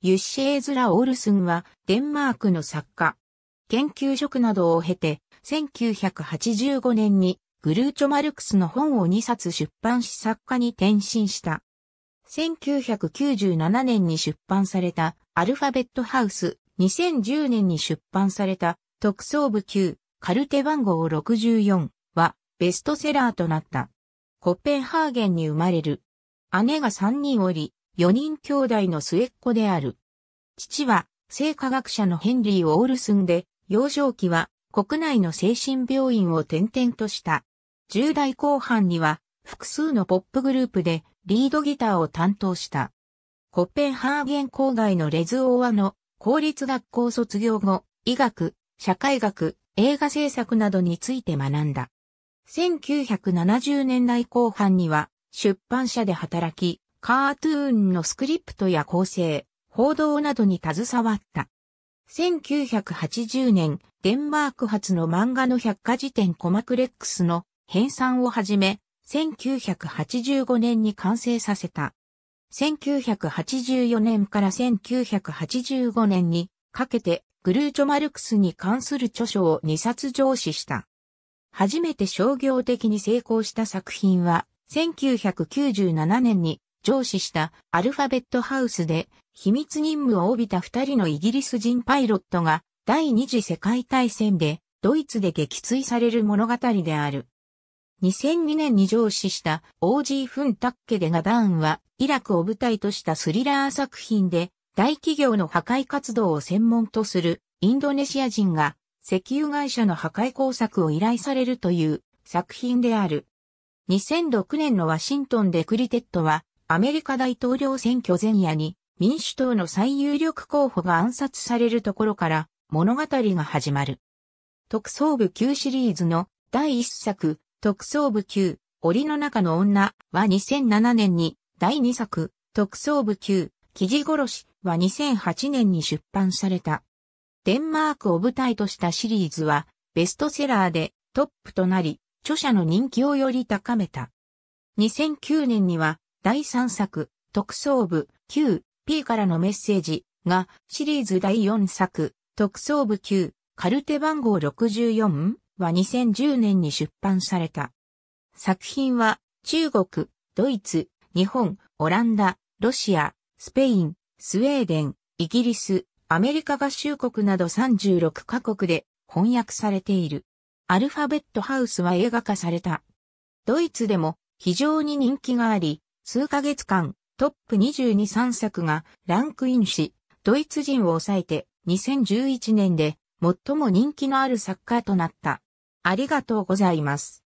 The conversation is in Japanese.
ユッシェ・エズラ・オールスンは、デンマークの作家。研究職などを経て、1985年に、グルーチョ・マルクスの本を2冊出版し作家に転身した。1997年に出版された、アルファベットハウス、2010年に出版された、特捜部級、カルテ番号64は、ベストセラーとなった。コペンハーゲンに生まれる。姉が3人おり、4人兄弟の末っ子である。父は、生科学者のヘンリー・オールスンで、幼少期は国内の精神病院を転々とした。10代後半には複数のポップグループでリードギターを担当した。コッペンハーゲン郊外のレズオーアの公立学校卒業後、医学、社会学、映画制作などについて学んだ。1970年代後半には出版社で働き、カートゥーンのスクリプトや構成、報道などに携わった。1980年、デンマーク発の漫画の百科事典コマクレックスの編纂をはじめ、1985年に完成させた。1984年から1985年にかけてグルーチョマルクスに関する著書を2冊上司した。初めて商業的に成功した作品は1997年に上司したアルファベットハウスで秘密任務を帯びた二人のイギリス人パイロットが第二次世界大戦でドイツで撃墜される物語である。2002年に上司したオージー・フン・タッケデがダーンはイラクを舞台としたスリラー作品で大企業の破壊活動を専門とするインドネシア人が石油会社の破壊工作を依頼されるという作品である。2006年のワシントンでクリテットはアメリカ大統領選挙前夜に民主党の最有力候補が暗殺されるところから物語が始まる。特捜部級シリーズの第1作、特捜部級、檻の中の女は2007年に第2作、特捜部級、記事殺しは2008年に出版された。デンマークを舞台としたシリーズはベストセラーでトップとなり、著者の人気をより高めた。2009年には第3作、特捜部 9P からのメッセージがシリーズ第4作、特捜部9カルテ番号64は2010年に出版された。作品は中国、ドイツ、日本、オランダ、ロシア、スペイン、スウェーデン、イギリス、アメリカ合衆国など36カ国で翻訳されている。アルファベットハウスは映画化された。ドイツでも非常に人気があり、数ヶ月間、トップ22、3作がランクインし、ドイツ人を抑えて2011年で最も人気のある作家となった。ありがとうございます。